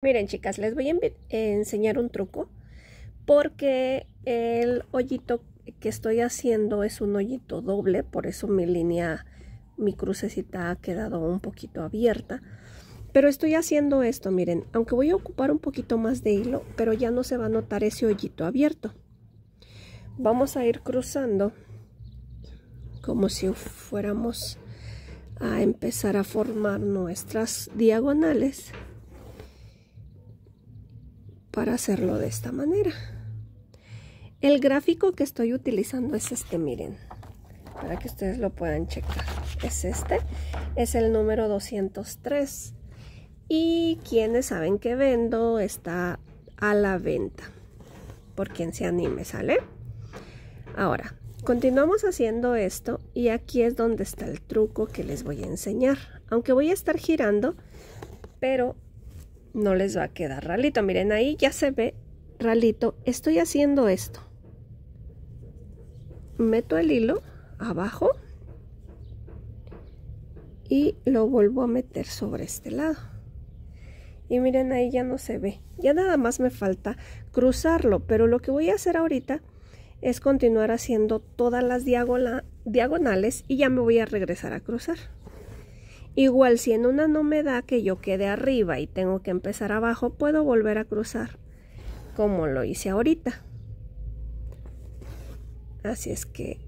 Miren chicas, les voy a enseñar un truco porque el hoyito que estoy haciendo es un hoyito doble, por eso mi línea, mi crucecita ha quedado un poquito abierta. Pero estoy haciendo esto, miren, aunque voy a ocupar un poquito más de hilo, pero ya no se va a notar ese hoyito abierto. Vamos a ir cruzando como si fuéramos a empezar a formar nuestras diagonales para hacerlo de esta manera el gráfico que estoy utilizando es este miren para que ustedes lo puedan checar es este es el número 203 y quienes saben que vendo está a la venta por quien se anime sale ahora continuamos haciendo esto y aquí es donde está el truco que les voy a enseñar aunque voy a estar girando pero no les va a quedar ralito. Miren, ahí ya se ve ralito. Estoy haciendo esto. Meto el hilo abajo y lo vuelvo a meter sobre este lado. Y miren, ahí ya no se ve. Ya nada más me falta cruzarlo, pero lo que voy a hacer ahorita es continuar haciendo todas las diagonales y ya me voy a regresar a cruzar. Igual si en una no me da que yo quede arriba y tengo que empezar abajo, puedo volver a cruzar, como lo hice ahorita. Así es que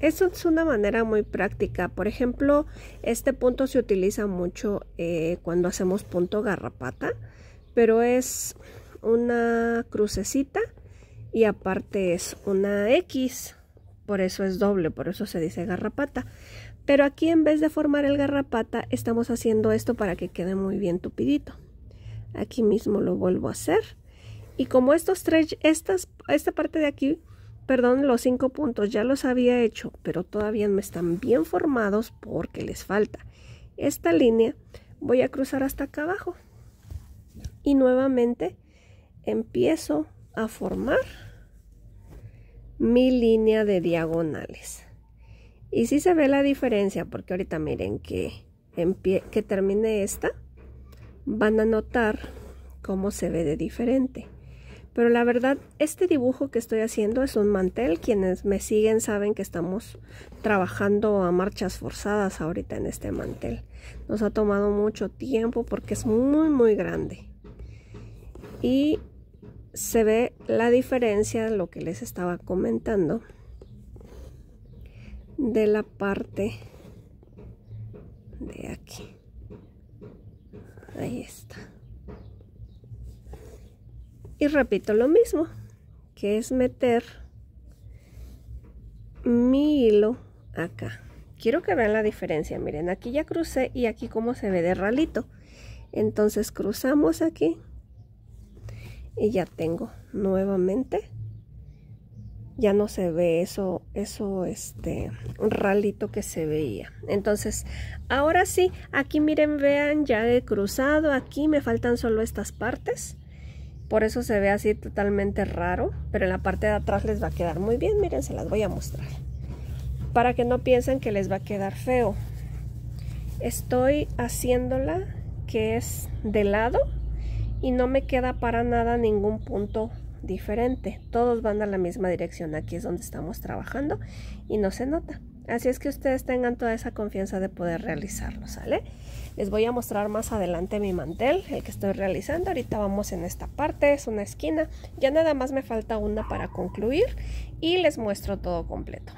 eso es una manera muy práctica. Por ejemplo, este punto se utiliza mucho eh, cuando hacemos punto garrapata, pero es una crucecita y aparte es una X, por eso es doble, por eso se dice garrapata. Pero aquí en vez de formar el garrapata, estamos haciendo esto para que quede muy bien tupidito. Aquí mismo lo vuelvo a hacer. Y como estos tres, estas, esta parte de aquí, perdón, los cinco puntos ya los había hecho, pero todavía no están bien formados porque les falta. Esta línea voy a cruzar hasta acá abajo. Y nuevamente empiezo a formar mi línea de diagonales. Y sí se ve la diferencia, porque ahorita miren que, que termine esta, van a notar cómo se ve de diferente. Pero la verdad, este dibujo que estoy haciendo es un mantel. Quienes me siguen saben que estamos trabajando a marchas forzadas ahorita en este mantel. Nos ha tomado mucho tiempo porque es muy, muy grande. Y se ve la diferencia de lo que les estaba comentando de la parte de aquí. Ahí está. Y repito lo mismo, que es meter mi hilo acá. Quiero que vean la diferencia. Miren, aquí ya crucé y aquí como se ve de ralito. Entonces cruzamos aquí y ya tengo nuevamente ya no se ve eso, eso, este, un ralito que se veía. Entonces, ahora sí, aquí miren, vean, ya he cruzado, aquí me faltan solo estas partes. Por eso se ve así totalmente raro, pero en la parte de atrás les va a quedar muy bien, miren, se las voy a mostrar. Para que no piensen que les va a quedar feo. Estoy haciéndola que es de lado y no me queda para nada ningún punto diferente. Todos van a la misma dirección. Aquí es donde estamos trabajando y no se nota. Así es que ustedes tengan toda esa confianza de poder realizarlo, ¿sale? Les voy a mostrar más adelante mi mantel, el que estoy realizando. Ahorita vamos en esta parte, es una esquina. Ya nada más me falta una para concluir y les muestro todo completo.